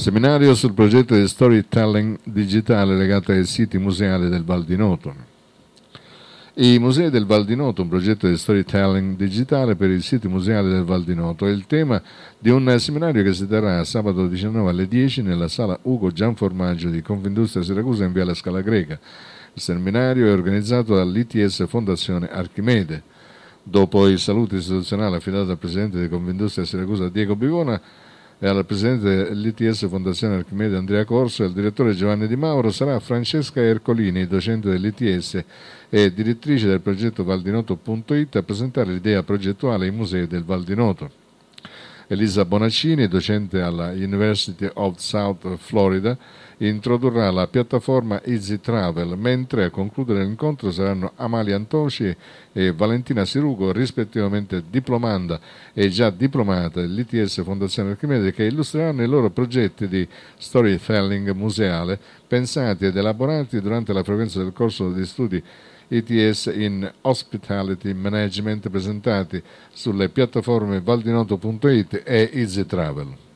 Seminario sul progetto di storytelling digitale legato ai siti museali del Val di Noto. I Musei del Val di Noto, un progetto di storytelling digitale per il sito museale del Val di Noto, è il tema di un seminario che si terrà sabato 19 alle 10 nella sala Ugo Gianformaggio di Confindustria Siracusa in Viale Scala Greca. Il seminario è organizzato dall'ITS Fondazione Archimede. Dopo il saluto istituzionale affidato al presidente di Confindustria Siracusa Diego Bivona, e alla Presidente dell'ITS Fondazione Archimede Andrea Corso e al Direttore Giovanni Di Mauro sarà Francesca Ercolini, docente dell'ITS e direttrice del progetto Valdinoto.it a presentare l'idea progettuale ai musei del Valdinoto. Elisa Bonaccini, docente alla University of South Florida, introdurrà la piattaforma Easy Travel, mentre a concludere l'incontro saranno Amalia Antoci e Valentina Sirugo, rispettivamente diplomanda e già diplomata dell'ITS Fondazione Archimede, che illustreranno i loro progetti di storytelling museale pensati ed elaborati durante la frequenza del corso di studi ETS in Hospitality Management presentati sulle piattaforme valdinoto.it e EasyTravel. Travel.